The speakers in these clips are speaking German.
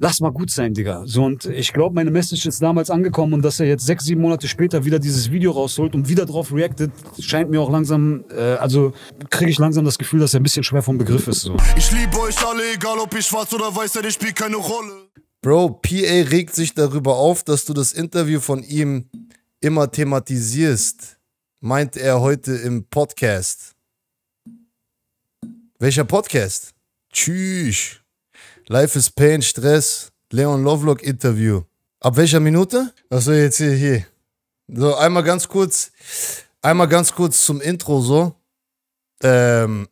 lass mal gut sein, Digga. So, und ich glaube, meine Message ist damals angekommen und dass er jetzt sechs, sieben Monate später wieder dieses Video rausholt und wieder drauf reactet, scheint mir auch langsam, äh, also kriege ich langsam das Gefühl, dass er ein bisschen schwer vom Begriff ist. So. Ich liebe euch alle, egal ob ich schwarz oder weiß seid, ich spiele keine Rolle. Bro, PA regt sich darüber auf, dass du das Interview von ihm immer thematisierst, meint er heute im Podcast. Welcher Podcast? Tschüss. Life is Pain, Stress, Leon Lovelock Interview. Ab welcher Minute? Achso, jetzt hier, hier. So, einmal ganz kurz, einmal ganz kurz zum Intro so. Ähm,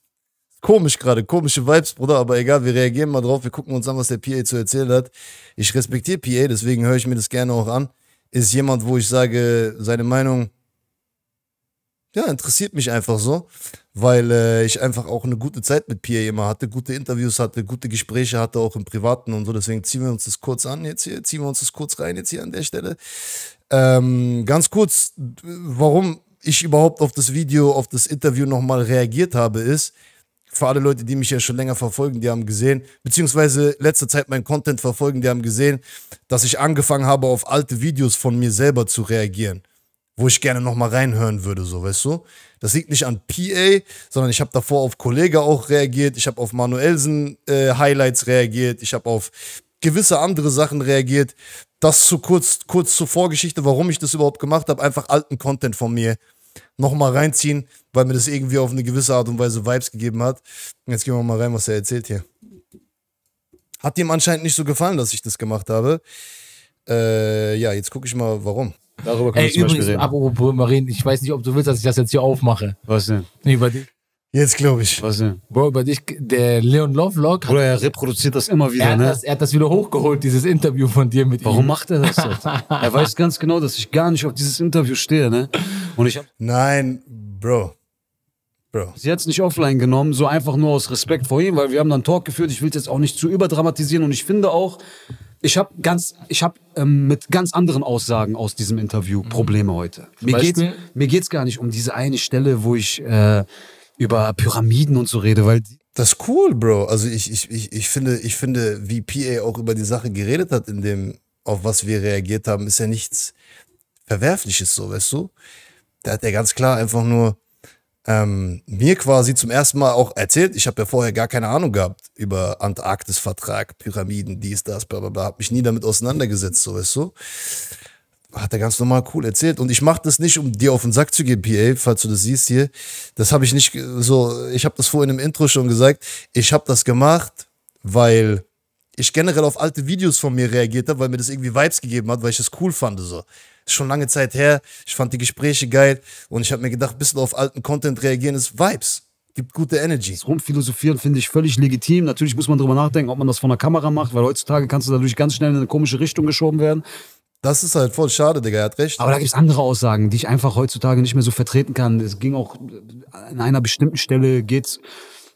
komisch gerade, komische Vibes, Bruder, aber egal, wir reagieren mal drauf, wir gucken uns an, was der PA zu erzählen hat. Ich respektiere PA, deswegen höre ich mir das gerne auch an. Ist jemand, wo ich sage, seine Meinung ja, interessiert mich einfach so, weil äh, ich einfach auch eine gute Zeit mit Pierre immer hatte, gute Interviews hatte, gute Gespräche hatte, auch im Privaten und so. Deswegen ziehen wir uns das kurz an jetzt hier, ziehen wir uns das kurz rein jetzt hier an der Stelle. Ähm, ganz kurz, warum ich überhaupt auf das Video, auf das Interview nochmal reagiert habe, ist, für alle Leute, die mich ja schon länger verfolgen, die haben gesehen, beziehungsweise letzte Zeit meinen Content verfolgen, die haben gesehen, dass ich angefangen habe, auf alte Videos von mir selber zu reagieren wo ich gerne nochmal reinhören würde, so, weißt du? Das liegt nicht an PA, sondern ich habe davor auf Kollege auch reagiert, ich habe auf Manuelsen äh, Highlights reagiert, ich habe auf gewisse andere Sachen reagiert. Das zu kurz, kurz zur Vorgeschichte, warum ich das überhaupt gemacht habe, einfach alten Content von mir nochmal reinziehen, weil mir das irgendwie auf eine gewisse Art und Weise Vibes gegeben hat. Jetzt gehen wir mal rein, was er erzählt hier. Hat ihm anscheinend nicht so gefallen, dass ich das gemacht habe. Äh, ja, jetzt gucke ich mal, warum. Darüber kann ich zum übrigens, reden. Apropos Römerien, ich weiß nicht, ob du willst, dass ich das jetzt hier aufmache. Was denn? Nee, über dich. Jetzt glaube ich. Was denn? Bro, über dich, der Leon Lovelock. Bruder, er reproduziert das immer wieder, er ne? Das, er hat das wieder hochgeholt, dieses Interview von dir mit Warum ihm. Warum macht er das jetzt? er weiß ganz genau, dass ich gar nicht auf dieses Interview stehe, ne? Und ich hab Nein, Bro. Bro. Sie hat es nicht offline genommen, so einfach nur aus Respekt vor ihm, weil wir haben dann Talk geführt. Ich will es jetzt auch nicht zu überdramatisieren und ich finde auch, ich habe ganz, ich habe ähm, mit ganz anderen Aussagen aus diesem Interview mhm. Probleme heute. Mir geht's, mir geht's gar nicht um diese eine Stelle, wo ich äh, über Pyramiden und so rede, weil das ist cool, Bro. Also ich, ich, ich, ich finde, ich finde, wie PA auch über die Sache geredet hat, in dem, auf was wir reagiert haben, ist ja nichts Verwerfliches so, weißt du? Da hat er ganz klar einfach nur ähm, mir quasi zum ersten Mal auch erzählt, ich habe ja vorher gar keine Ahnung gehabt über Antarktis-Vertrag, Pyramiden, dies, das, bla bla bla, habe mich nie damit auseinandergesetzt, so weißt du. Hat er ganz normal cool erzählt. Und ich mache das nicht, um dir auf den Sack zu gehen, PA, falls du das siehst hier. Das habe ich nicht so, ich habe das vorhin im Intro schon gesagt. Ich habe das gemacht, weil ich generell auf alte Videos von mir reagiert habe, weil mir das irgendwie Vibes gegeben hat, weil ich das cool fand. So schon lange Zeit her. Ich fand die Gespräche geil und ich habe mir gedacht, ein bisschen auf alten Content reagieren ist Vibes. Gibt gute Energy. Das Rumphilosophieren finde ich völlig legitim. Natürlich muss man drüber nachdenken, ob man das von der Kamera macht, weil heutzutage kannst du dadurch ganz schnell in eine komische Richtung geschoben werden. Das ist halt voll schade, Digga, er hat recht. Aber da gibt es andere Aussagen, die ich einfach heutzutage nicht mehr so vertreten kann. Es ging auch äh, an einer bestimmten Stelle geht's.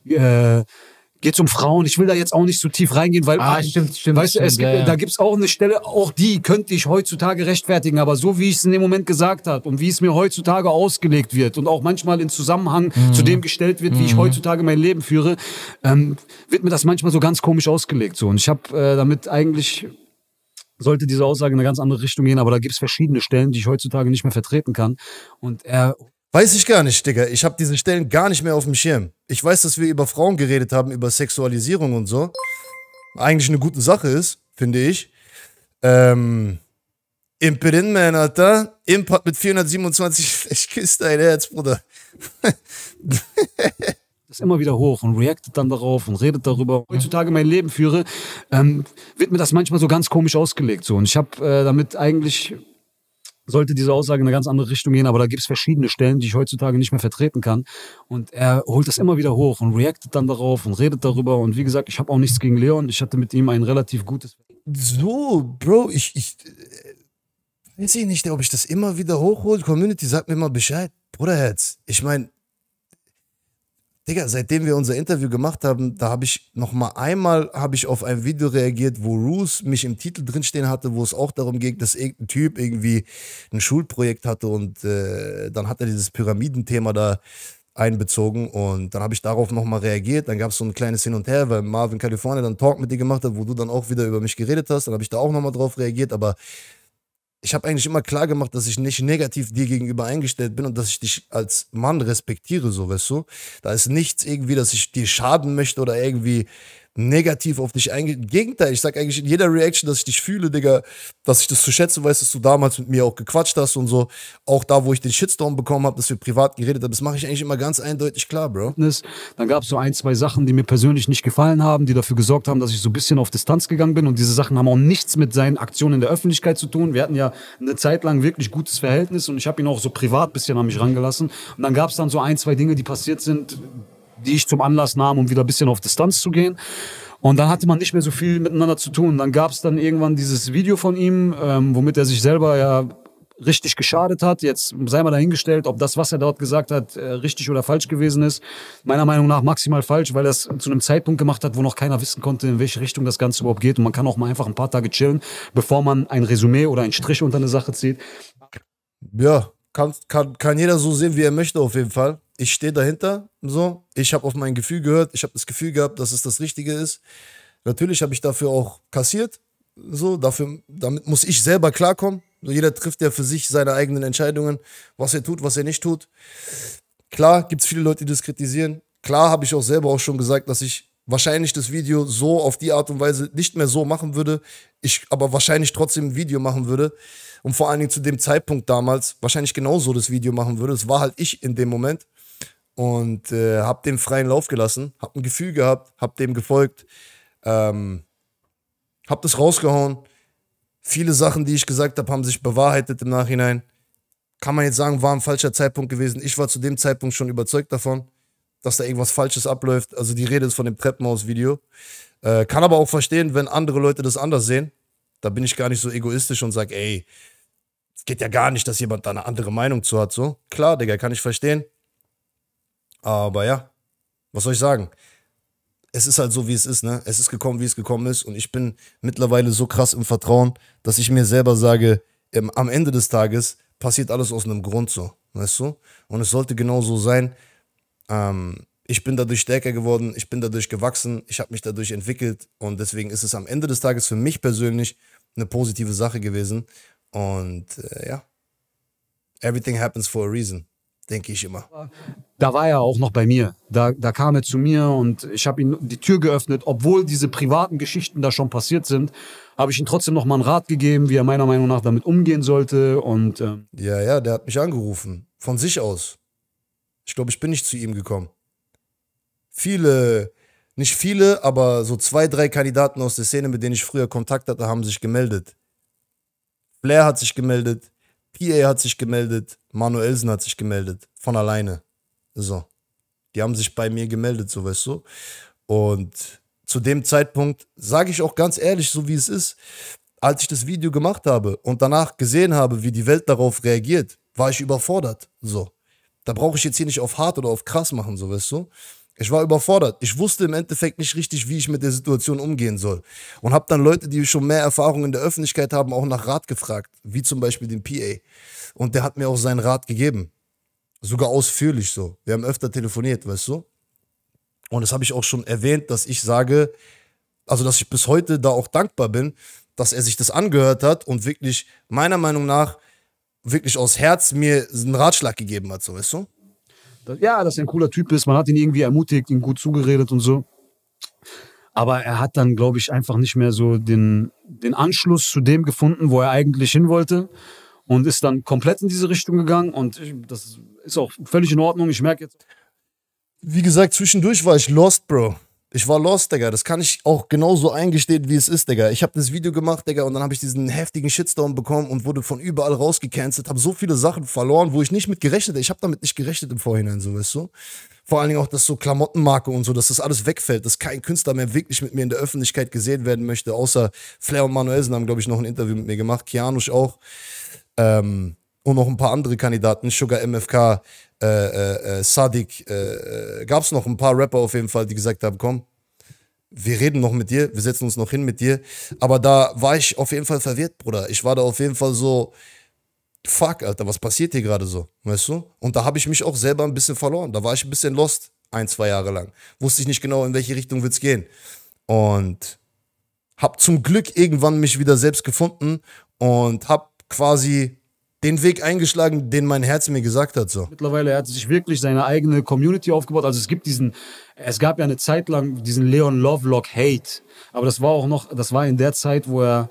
Äh, geht es um Frauen. Ich will da jetzt auch nicht so tief reingehen, weil ah, stimmt, stimmt, weißt stimmt, du, es ja, gibt, ja. da gibt es auch eine Stelle, auch die könnte ich heutzutage rechtfertigen, aber so wie ich es in dem Moment gesagt habe und wie es mir heutzutage ausgelegt wird und auch manchmal in Zusammenhang mhm. zu dem gestellt wird, wie ich mhm. heutzutage mein Leben führe, ähm, wird mir das manchmal so ganz komisch ausgelegt. So. Und ich habe äh, damit eigentlich sollte diese Aussage in eine ganz andere Richtung gehen, aber da gibt es verschiedene Stellen, die ich heutzutage nicht mehr vertreten kann. Und er Weiß ich gar nicht, Digga. Ich habe diese Stellen gar nicht mehr auf dem Schirm. Ich weiß, dass wir über Frauen geredet haben, über Sexualisierung und so. Eigentlich eine gute Sache ist, finde ich. Ähm, Imperin Man, Alter. Imp hat mit 427 Ich küsse dein Herz, Bruder. das immer wieder hoch und reactet dann darauf und redet darüber. Heutzutage mein Leben führe, ähm, wird mir das manchmal so ganz komisch ausgelegt. So. Und ich habe äh, damit eigentlich sollte diese Aussage in eine ganz andere Richtung gehen, aber da gibt es verschiedene Stellen, die ich heutzutage nicht mehr vertreten kann. Und er holt das immer wieder hoch und reactet dann darauf und redet darüber. Und wie gesagt, ich habe auch nichts gegen Leon. Ich hatte mit ihm ein relativ gutes. So, Bro, ich, ich äh, weiß ich nicht, ob ich das immer wieder hochhole. Community, sagt mir mal Bescheid. Bruderherz, ich meine, Digga, seitdem wir unser Interview gemacht haben, da habe ich noch mal einmal habe ich auf ein Video reagiert, wo Roos mich im Titel drinstehen hatte, wo es auch darum ging, dass irgendein Typ irgendwie ein Schulprojekt hatte und äh, dann hat er dieses Pyramidenthema da einbezogen und dann habe ich darauf nochmal reagiert. Dann gab es so ein kleines Hin und Her, weil Marvin California dann Talk mit dir gemacht hat, wo du dann auch wieder über mich geredet hast. Dann habe ich da auch nochmal drauf reagiert, aber ich habe eigentlich immer klar gemacht, dass ich nicht negativ dir gegenüber eingestellt bin und dass ich dich als Mann respektiere, so weißt du. Da ist nichts irgendwie, dass ich dir schaden möchte oder irgendwie negativ auf dich eingehe. Im Gegenteil, ich sage eigentlich in jeder Reaction, dass ich dich fühle, Digga, dass ich das zu schätzen weiß, dass du damals mit mir auch gequatscht hast und so. Auch da, wo ich den Shitstorm bekommen habe, dass wir privat geredet haben, das mache ich eigentlich immer ganz eindeutig klar, Bro. Dann gab es so ein, zwei Sachen, die mir persönlich nicht gefallen haben, die dafür gesorgt haben, dass ich so ein bisschen auf Distanz gegangen bin. Und diese Sachen haben auch nichts mit seinen Aktionen in der Öffentlichkeit zu tun. Wir hatten ja eine Zeit lang wirklich gutes Verhältnis und ich habe ihn auch so privat ein bisschen an mich rangelassen. Und dann gab es dann so ein, zwei Dinge, die passiert sind, die ich zum Anlass nahm, um wieder ein bisschen auf Distanz zu gehen. Und dann hatte man nicht mehr so viel miteinander zu tun. Dann gab es dann irgendwann dieses Video von ihm, ähm, womit er sich selber ja richtig geschadet hat. Jetzt sei mal dahingestellt, ob das, was er dort gesagt hat, äh, richtig oder falsch gewesen ist. Meiner Meinung nach maximal falsch, weil er es zu einem Zeitpunkt gemacht hat, wo noch keiner wissen konnte, in welche Richtung das Ganze überhaupt geht. Und man kann auch mal einfach ein paar Tage chillen, bevor man ein Resümee oder einen Strich unter eine Sache zieht. Ja, kann, kann, kann jeder so sehen, wie er möchte, auf jeden Fall ich stehe dahinter, so, ich habe auf mein Gefühl gehört, ich habe das Gefühl gehabt, dass es das Richtige ist. Natürlich habe ich dafür auch kassiert, so, dafür, damit muss ich selber klarkommen. So, jeder trifft ja für sich seine eigenen Entscheidungen, was er tut, was er nicht tut. Klar gibt es viele Leute, die das kritisieren. Klar habe ich auch selber auch schon gesagt, dass ich wahrscheinlich das Video so auf die Art und Weise nicht mehr so machen würde, ich aber wahrscheinlich trotzdem ein Video machen würde und vor allen Dingen zu dem Zeitpunkt damals wahrscheinlich genauso das Video machen würde. Es war halt ich in dem Moment und äh, habe dem freien Lauf gelassen, habe ein Gefühl gehabt, habe dem gefolgt, ähm, habe das rausgehauen. Viele Sachen, die ich gesagt habe, haben sich bewahrheitet im Nachhinein. Kann man jetzt sagen, war ein falscher Zeitpunkt gewesen. Ich war zu dem Zeitpunkt schon überzeugt davon, dass da irgendwas Falsches abläuft. Also die Rede ist von dem Treppenhaus-Video. Äh, kann aber auch verstehen, wenn andere Leute das anders sehen. Da bin ich gar nicht so egoistisch und sage, ey, es geht ja gar nicht, dass jemand da eine andere Meinung zu hat. So, klar, Digga, kann ich verstehen. Aber ja, was soll ich sagen? Es ist halt so, wie es ist, ne? Es ist gekommen, wie es gekommen ist. Und ich bin mittlerweile so krass im Vertrauen, dass ich mir selber sage, ähm, am Ende des Tages passiert alles aus einem Grund so, weißt du? Und es sollte genau so sein. Ähm, ich bin dadurch stärker geworden, ich bin dadurch gewachsen, ich habe mich dadurch entwickelt und deswegen ist es am Ende des Tages für mich persönlich eine positive Sache gewesen. Und äh, ja, everything happens for a reason denke ich immer. Da war er auch noch bei mir. Da, da kam er zu mir und ich habe ihm die Tür geöffnet. Obwohl diese privaten Geschichten da schon passiert sind, habe ich ihm trotzdem noch mal einen Rat gegeben, wie er meiner Meinung nach damit umgehen sollte. Und, ähm ja, ja, der hat mich angerufen. Von sich aus. Ich glaube, ich bin nicht zu ihm gekommen. Viele, nicht viele, aber so zwei, drei Kandidaten aus der Szene, mit denen ich früher Kontakt hatte, haben sich gemeldet. Blair hat sich gemeldet. PA hat sich gemeldet, Manuelsen hat sich gemeldet, von alleine. So. Die haben sich bei mir gemeldet, so weißt du. Und zu dem Zeitpunkt, sage ich auch ganz ehrlich, so wie es ist, als ich das Video gemacht habe und danach gesehen habe, wie die Welt darauf reagiert, war ich überfordert. So. Da brauche ich jetzt hier nicht auf hart oder auf krass machen, so weißt du. Ich war überfordert. Ich wusste im Endeffekt nicht richtig, wie ich mit der Situation umgehen soll. Und habe dann Leute, die schon mehr Erfahrung in der Öffentlichkeit haben, auch nach Rat gefragt, wie zum Beispiel den PA. Und der hat mir auch seinen Rat gegeben. Sogar ausführlich so. Wir haben öfter telefoniert, weißt du? Und das habe ich auch schon erwähnt, dass ich sage, also dass ich bis heute da auch dankbar bin, dass er sich das angehört hat und wirklich meiner Meinung nach wirklich aus Herz mir einen Ratschlag gegeben hat, so weißt du? ja, dass er ein cooler Typ ist. Man hat ihn irgendwie ermutigt, ihm gut zugeredet und so. Aber er hat dann, glaube ich, einfach nicht mehr so den, den Anschluss zu dem gefunden, wo er eigentlich hin wollte. Und ist dann komplett in diese Richtung gegangen. Und ich, das ist auch völlig in Ordnung. Ich merke jetzt. Wie gesagt, zwischendurch war ich lost, Bro. Ich war lost, Digga. Das kann ich auch genauso eingestehen, wie es ist, Digga. Ich habe das Video gemacht, Digga, und dann habe ich diesen heftigen Shitstorm bekommen und wurde von überall rausgecancelt. Habe so viele Sachen verloren, wo ich nicht mit gerechnet Ich habe damit nicht gerechnet im Vorhinein, so, weißt du? Vor allen Dingen auch, dass so Klamottenmarke und so, dass das alles wegfällt, dass kein Künstler mehr wirklich mit mir in der Öffentlichkeit gesehen werden möchte, außer Flair und Manuelsen haben, glaube ich, noch ein Interview mit mir gemacht, Kianusch auch. Ähm, und noch ein paar andere Kandidaten, Sugar MFK, äh, äh, äh, Sadik, äh, äh gab es noch ein paar Rapper auf jeden Fall, die gesagt haben, komm, wir reden noch mit dir, wir setzen uns noch hin mit dir. Aber da war ich auf jeden Fall verwirrt, Bruder. Ich war da auf jeden Fall so, fuck, Alter, was passiert hier gerade so, weißt du? Und da habe ich mich auch selber ein bisschen verloren. Da war ich ein bisschen lost, ein, zwei Jahre lang. Wusste ich nicht genau, in welche Richtung es gehen. Und habe zum Glück irgendwann mich wieder selbst gefunden und habe quasi den Weg eingeschlagen, den mein Herz mir gesagt hat. So. Mittlerweile hat sich wirklich seine eigene Community aufgebaut. Also es gibt diesen, es gab ja eine Zeit lang diesen Leon Lovelock Hate. Aber das war auch noch, das war in der Zeit, wo er,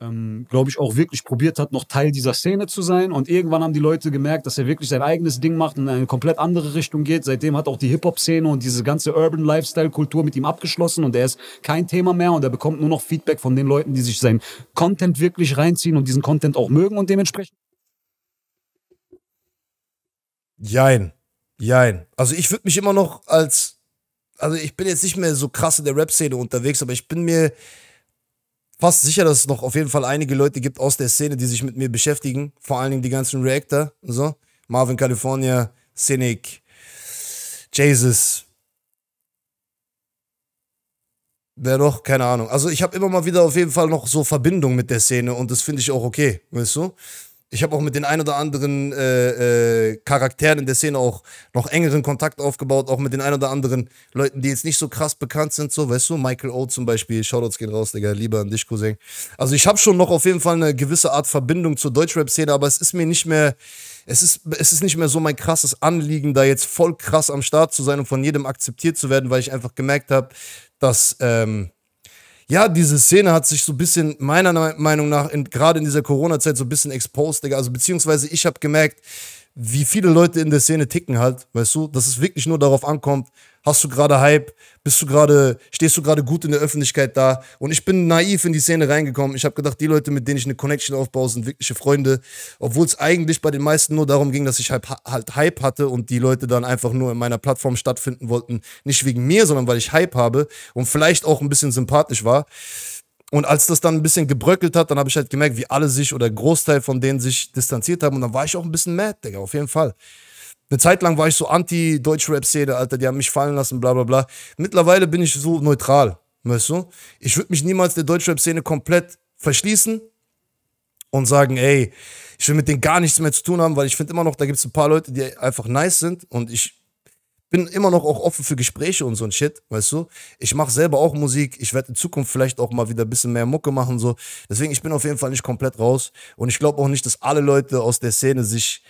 ähm, glaube ich, auch wirklich probiert hat, noch Teil dieser Szene zu sein. Und irgendwann haben die Leute gemerkt, dass er wirklich sein eigenes Ding macht und in eine komplett andere Richtung geht. Seitdem hat auch die Hip-Hop-Szene und diese ganze Urban Lifestyle-Kultur mit ihm abgeschlossen und er ist kein Thema mehr und er bekommt nur noch Feedback von den Leuten, die sich seinen Content wirklich reinziehen und diesen Content auch mögen und dementsprechend. Jein. Jein. Also ich würde mich immer noch als, also ich bin jetzt nicht mehr so krass in der Rap-Szene unterwegs, aber ich bin mir fast sicher, dass es noch auf jeden Fall einige Leute gibt aus der Szene, die sich mit mir beschäftigen. Vor allen Dingen die ganzen Reactor so. Marvin California, Cynic, Jesus. Wer noch? Keine Ahnung. Also ich habe immer mal wieder auf jeden Fall noch so Verbindung mit der Szene und das finde ich auch okay, weißt du? Ich habe auch mit den ein oder anderen äh, äh, Charakteren in der Szene auch noch engeren Kontakt aufgebaut, auch mit den ein oder anderen Leuten, die jetzt nicht so krass bekannt sind, so, weißt du, Michael O zum Beispiel, Shoutouts gehen raus, Digga, lieber an dich, Cousin. Also ich habe schon noch auf jeden Fall eine gewisse Art Verbindung zur Deutschrap-Szene, aber es ist mir nicht mehr, es ist, es ist nicht mehr so mein krasses Anliegen, da jetzt voll krass am Start zu sein und von jedem akzeptiert zu werden, weil ich einfach gemerkt habe, dass, ähm, ja, diese Szene hat sich so ein bisschen, meiner Meinung nach, in, gerade in dieser Corona-Zeit so ein bisschen exposed, Digga. Also beziehungsweise ich habe gemerkt, wie viele Leute in der Szene ticken halt, weißt du, dass es wirklich nur darauf ankommt, Hast du gerade Hype? Bist du gerade, stehst du gerade gut in der Öffentlichkeit da? Und ich bin naiv in die Szene reingekommen. Ich habe gedacht, die Leute, mit denen ich eine Connection aufbaue, sind wirkliche Freunde. Obwohl es eigentlich bei den meisten nur darum ging, dass ich halt, halt Hype hatte und die Leute dann einfach nur in meiner Plattform stattfinden wollten. Nicht wegen mir, sondern weil ich Hype habe und vielleicht auch ein bisschen sympathisch war. Und als das dann ein bisschen gebröckelt hat, dann habe ich halt gemerkt, wie alle sich oder Großteil von denen sich distanziert haben. Und dann war ich auch ein bisschen mad, Digga, auf jeden Fall. Eine Zeit lang war ich so anti-Deutsch-Rap-Szene, Alter, die haben mich fallen lassen, bla bla bla. Mittlerweile bin ich so neutral, weißt du? Ich würde mich niemals der Deutsch-Rap-Szene komplett verschließen und sagen, ey, ich will mit denen gar nichts mehr zu tun haben, weil ich finde immer noch, da gibt es ein paar Leute, die einfach nice sind und ich bin immer noch auch offen für Gespräche und so ein Shit, weißt du? Ich mache selber auch Musik, ich werde in Zukunft vielleicht auch mal wieder ein bisschen mehr Mucke machen, so. Deswegen, ich bin auf jeden Fall nicht komplett raus und ich glaube auch nicht, dass alle Leute aus der Szene sich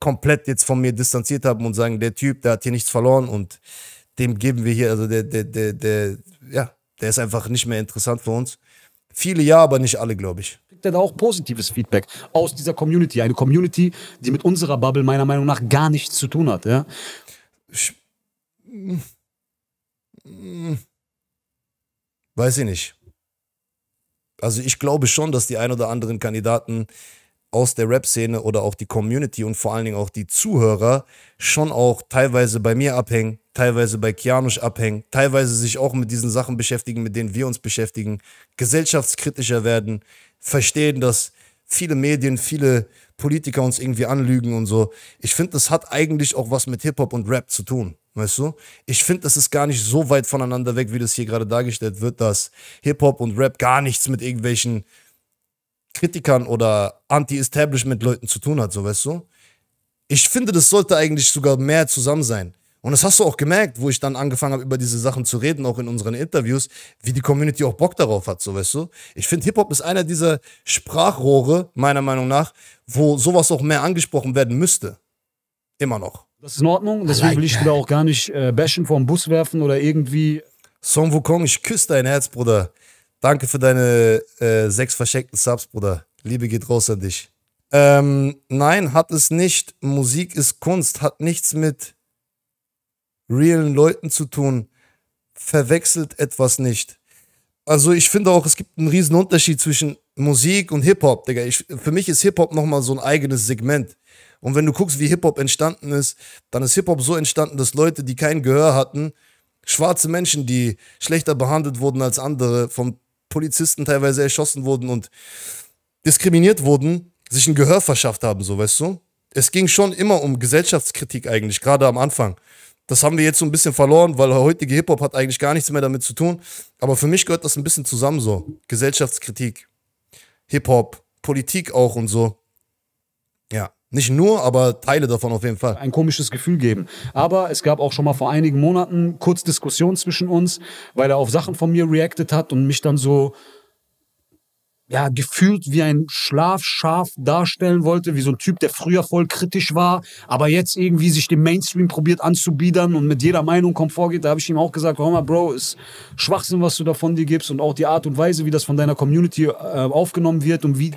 komplett jetzt von mir distanziert haben und sagen, der Typ, der hat hier nichts verloren und dem geben wir hier, also der, der, der, der, ja, der ist einfach nicht mehr interessant für uns. Viele ja, aber nicht alle, glaube ich. Kriegt er da auch positives Feedback aus dieser Community? Eine Community, die mit unserer Bubble meiner Meinung nach gar nichts zu tun hat, ja? Ich, weiß ich nicht. Also ich glaube schon, dass die ein oder anderen Kandidaten aus der Rap-Szene oder auch die Community und vor allen Dingen auch die Zuhörer schon auch teilweise bei mir abhängen, teilweise bei Kianusch abhängen, teilweise sich auch mit diesen Sachen beschäftigen, mit denen wir uns beschäftigen, gesellschaftskritischer werden, verstehen, dass viele Medien, viele Politiker uns irgendwie anlügen und so. Ich finde, das hat eigentlich auch was mit Hip-Hop und Rap zu tun. Weißt du? Ich finde, das ist gar nicht so weit voneinander weg, wie das hier gerade dargestellt wird, dass Hip-Hop und Rap gar nichts mit irgendwelchen Kritikern oder Anti-Establishment-Leuten zu tun hat, so weißt du. Ich finde, das sollte eigentlich sogar mehr zusammen sein. Und das hast du auch gemerkt, wo ich dann angefangen habe, über diese Sachen zu reden, auch in unseren Interviews, wie die Community auch Bock darauf hat, so weißt du. Ich finde, Hip-Hop ist einer dieser Sprachrohre, meiner Meinung nach, wo sowas auch mehr angesprochen werden müsste. Immer noch. Das ist in Ordnung, deswegen will ich da auch gar nicht äh, bashen vom Bus werfen oder irgendwie. Song Wukong, ich küsse dein Herz, Bruder. Danke für deine äh, sechs verschenkten Subs, Bruder. Liebe geht raus an dich. Ähm, nein, hat es nicht. Musik ist Kunst, hat nichts mit realen Leuten zu tun. Verwechselt etwas nicht. Also ich finde auch, es gibt einen riesen Unterschied zwischen Musik und Hip-Hop, für mich ist Hip-Hop nochmal so ein eigenes Segment. Und wenn du guckst, wie Hip-Hop entstanden ist, dann ist Hip-Hop so entstanden, dass Leute, die kein Gehör hatten, schwarze Menschen, die schlechter behandelt wurden als andere, vom Polizisten teilweise erschossen wurden und diskriminiert wurden, sich ein Gehör verschafft haben, so weißt du? Es ging schon immer um Gesellschaftskritik eigentlich, gerade am Anfang. Das haben wir jetzt so ein bisschen verloren, weil heutige Hip-Hop hat eigentlich gar nichts mehr damit zu tun. Aber für mich gehört das ein bisschen zusammen so. Gesellschaftskritik, Hip-Hop, Politik auch und so. Ja. Nicht nur, aber Teile davon auf jeden Fall. Ein komisches Gefühl geben. Aber es gab auch schon mal vor einigen Monaten kurz Diskussion zwischen uns, weil er auf Sachen von mir reacted hat und mich dann so ja, gefühlt wie ein Schlafschaf darstellen wollte, wie so ein Typ, der früher voll kritisch war, aber jetzt irgendwie sich dem Mainstream probiert anzubiedern und mit jeder Meinung komfort geht. Da habe ich ihm auch gesagt, hör mal, Bro, ist Schwachsinn, was du davon dir gibst und auch die Art und Weise, wie das von deiner Community äh, aufgenommen wird und wie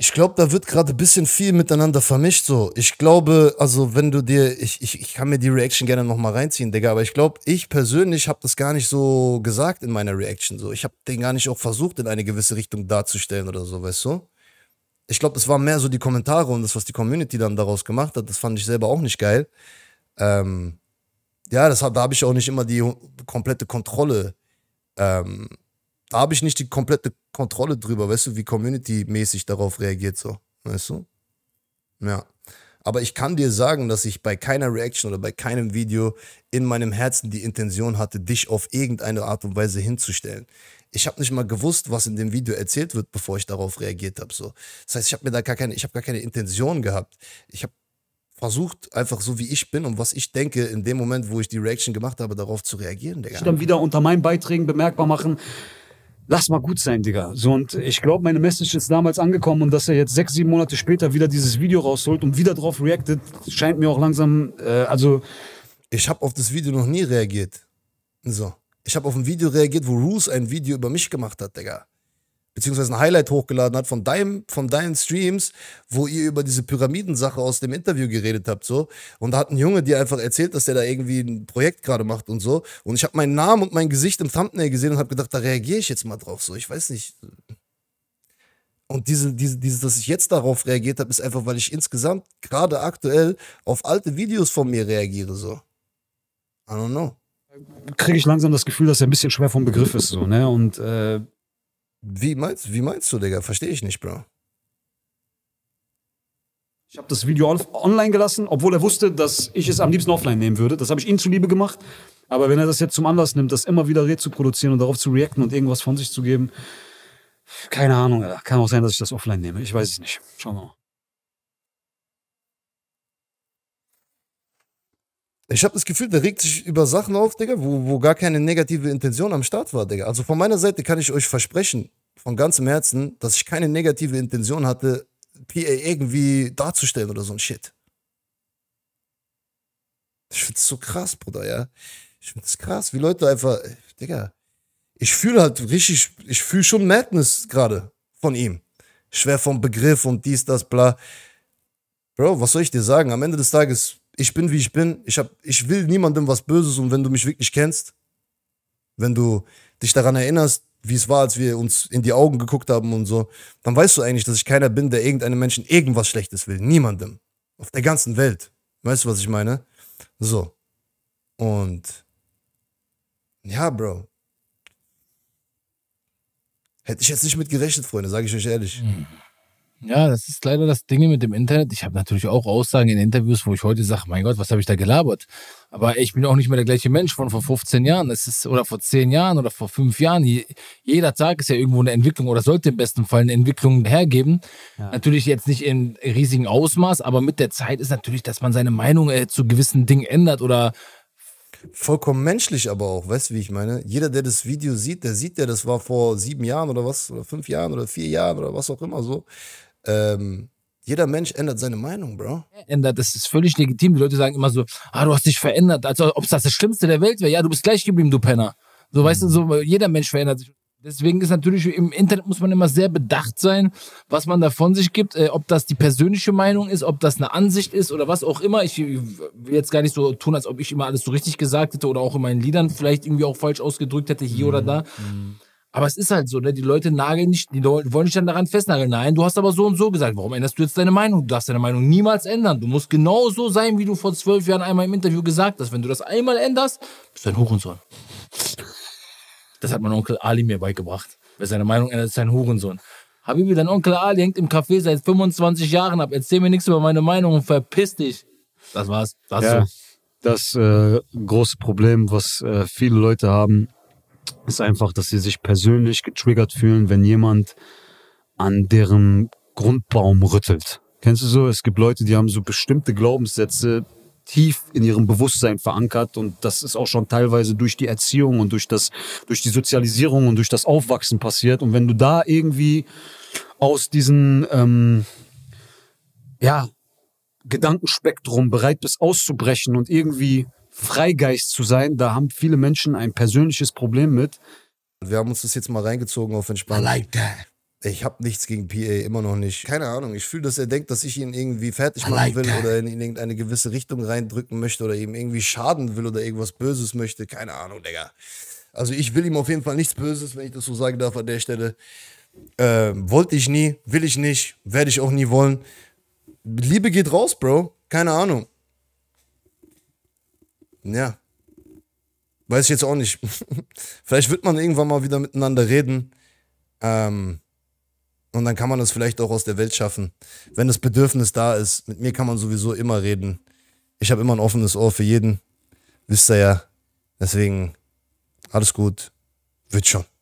ich glaube, da wird gerade ein bisschen viel miteinander vermischt. So, ich glaube, also wenn du dir, ich, ich, ich kann mir die Reaction gerne nochmal reinziehen, Digga, aber ich glaube, ich persönlich habe das gar nicht so gesagt in meiner Reaction. So, ich habe den gar nicht auch versucht, in eine gewisse Richtung darzustellen oder so, weißt du? Ich glaube, das waren mehr so die Kommentare und das, was die Community dann daraus gemacht hat, das fand ich selber auch nicht geil. Ähm, ja, das, da habe ich auch nicht immer die komplette Kontrolle ähm, da habe ich nicht die komplette Kontrolle drüber, weißt du, wie community-mäßig darauf reagiert, so, weißt du? Ja. Aber ich kann dir sagen, dass ich bei keiner Reaction oder bei keinem Video in meinem Herzen die Intention hatte, dich auf irgendeine Art und Weise hinzustellen. Ich habe nicht mal gewusst, was in dem Video erzählt wird, bevor ich darauf reagiert habe. So. Das heißt, ich habe mir da gar keine, ich habe gar keine Intention gehabt. Ich habe versucht, einfach so wie ich bin und was ich denke, in dem Moment, wo ich die Reaction gemacht habe, darauf zu reagieren. Digga. Ich dann wieder unter meinen Beiträgen bemerkbar machen, lass mal gut sein, Digga. So, und ich glaube, meine Message ist damals angekommen und dass er jetzt sechs, sieben Monate später wieder dieses Video rausholt und wieder drauf reactet, scheint mir auch langsam, äh, also. Ich habe auf das Video noch nie reagiert. So. Ich habe auf ein Video reagiert, wo Roos ein Video über mich gemacht hat, Digga beziehungsweise ein Highlight hochgeladen hat von deinem, von deinen Streams, wo ihr über diese Pyramidensache aus dem Interview geredet habt, so. Und da hat ein Junge dir einfach erzählt, dass der da irgendwie ein Projekt gerade macht und so. Und ich habe meinen Namen und mein Gesicht im Thumbnail gesehen und habe gedacht, da reagiere ich jetzt mal drauf, so. Ich weiß nicht. Und diese, diese, diese, dass ich jetzt darauf reagiert habe, ist einfach, weil ich insgesamt gerade aktuell auf alte Videos von mir reagiere, so. I don't know. Kriege ich langsam das Gefühl, dass er ein bisschen schwer vom Begriff ist, so, ne? Und äh, wie meinst, wie meinst du, Digga? Verstehe ich nicht, Bro. Ich habe das Video online gelassen, obwohl er wusste, dass ich es am liebsten offline nehmen würde. Das habe ich ihm zuliebe gemacht. Aber wenn er das jetzt zum Anlass nimmt, das immer wieder rezuproduzieren und darauf zu reacten und irgendwas von sich zu geben, keine Ahnung, kann auch sein, dass ich das offline nehme. Ich weiß es nicht. Schauen wir mal. Ich habe das Gefühl, der regt sich über Sachen auf, Digga, wo, wo gar keine negative Intention am Start war, Digga. Also von meiner Seite kann ich euch versprechen, von ganzem Herzen, dass ich keine negative Intention hatte, PA irgendwie darzustellen oder so ein Shit. Ich find's so krass, Bruder, ja. Ich find's krass, wie Leute einfach, Digga. Ich fühle halt richtig, ich fühle schon Madness gerade von ihm. Schwer vom Begriff und dies, das, bla. Bro, was soll ich dir sagen? Am Ende des Tages ich bin, wie ich bin. Ich, hab, ich will niemandem was Böses und wenn du mich wirklich kennst, wenn du dich daran erinnerst, wie es war, als wir uns in die Augen geguckt haben und so, dann weißt du eigentlich, dass ich keiner bin, der irgendeinem Menschen irgendwas Schlechtes will. Niemandem. Auf der ganzen Welt. Weißt du, was ich meine? So. Und ja, Bro. Hätte ich jetzt nicht mit gerechnet, Freunde, sage ich euch ehrlich. Mhm. Ja, das ist leider das Ding mit dem Internet. Ich habe natürlich auch Aussagen in Interviews, wo ich heute sage, mein Gott, was habe ich da gelabert? Aber ich bin auch nicht mehr der gleiche Mensch von vor 15 Jahren. Es ist, oder vor 10 Jahren oder vor 5 Jahren. Je, jeder Tag ist ja irgendwo eine Entwicklung oder sollte im besten Fall eine Entwicklung hergeben. Ja. Natürlich jetzt nicht in riesigem Ausmaß, aber mit der Zeit ist natürlich, dass man seine Meinung äh, zu gewissen Dingen ändert oder vollkommen menschlich aber auch, weißt du, wie ich meine? Jeder, der das Video sieht, der sieht ja, das war vor sieben Jahren oder was, oder fünf Jahren oder vier Jahren oder was auch immer so ähm, jeder Mensch ändert seine Meinung, Bro. Ändert, das ist völlig legitim. Die Leute sagen immer so, ah, du hast dich verändert, als ob es das, das Schlimmste der Welt wäre. Ja, du bist gleich geblieben, du Penner. So, mhm. weißt du, so, mhm. jeder Mensch verändert sich. Deswegen ist natürlich im Internet muss man immer sehr bedacht sein, was man da von sich gibt, äh, ob das die persönliche Meinung ist, ob das eine Ansicht ist oder was auch immer. Ich, ich äh, will jetzt gar nicht so tun, als ob ich immer alles so richtig gesagt hätte oder auch in meinen Liedern vielleicht irgendwie auch falsch ausgedrückt hätte, hier mhm. oder da. Mhm. Aber es ist halt so, ne? Die Leute nageln nicht, die wollen nicht dann daran festnageln. Nein, du hast aber so und so gesagt. Warum änderst du jetzt deine Meinung? Du darfst deine Meinung niemals ändern. Du musst genau so sein, wie du vor zwölf Jahren einmal im Interview gesagt hast. Wenn du das einmal änderst, bist du ein Hurensohn. Das hat mein Onkel Ali mir beigebracht. Wer seine Meinung ändert, ist ein Hurensohn. Habibi, dein Onkel Ali hängt im Café seit 25 Jahren ab. Erzähl mir nichts über meine Meinung und verpiss dich. Das war's. Das ja, so. Das äh, große Problem, was äh, viele Leute haben, ist einfach, dass sie sich persönlich getriggert fühlen, wenn jemand an deren Grundbaum rüttelt. Kennst du so? Es gibt Leute, die haben so bestimmte Glaubenssätze tief in ihrem Bewusstsein verankert und das ist auch schon teilweise durch die Erziehung und durch das, durch die Sozialisierung und durch das Aufwachsen passiert. Und wenn du da irgendwie aus diesem, ähm, ja, Gedankenspektrum bereit bist auszubrechen und irgendwie Freigeist zu sein, da haben viele Menschen ein persönliches Problem mit. Wir haben uns das jetzt mal reingezogen auf Entspannung. I like that. Ich habe nichts gegen PA, immer noch nicht. Keine Ahnung, ich fühle, dass er denkt, dass ich ihn irgendwie fertig machen like will that. oder in irgendeine gewisse Richtung reindrücken möchte oder ihm irgendwie schaden will oder irgendwas Böses möchte. Keine Ahnung, Digga. Also ich will ihm auf jeden Fall nichts Böses, wenn ich das so sagen darf an der Stelle. Ähm, wollte ich nie, will ich nicht, werde ich auch nie wollen. Liebe geht raus, Bro. Keine Ahnung ja, weiß ich jetzt auch nicht. vielleicht wird man irgendwann mal wieder miteinander reden. Ähm, und dann kann man das vielleicht auch aus der Welt schaffen. Wenn das Bedürfnis da ist, mit mir kann man sowieso immer reden. Ich habe immer ein offenes Ohr für jeden. Wisst ihr ja. Deswegen, alles gut. Wird schon.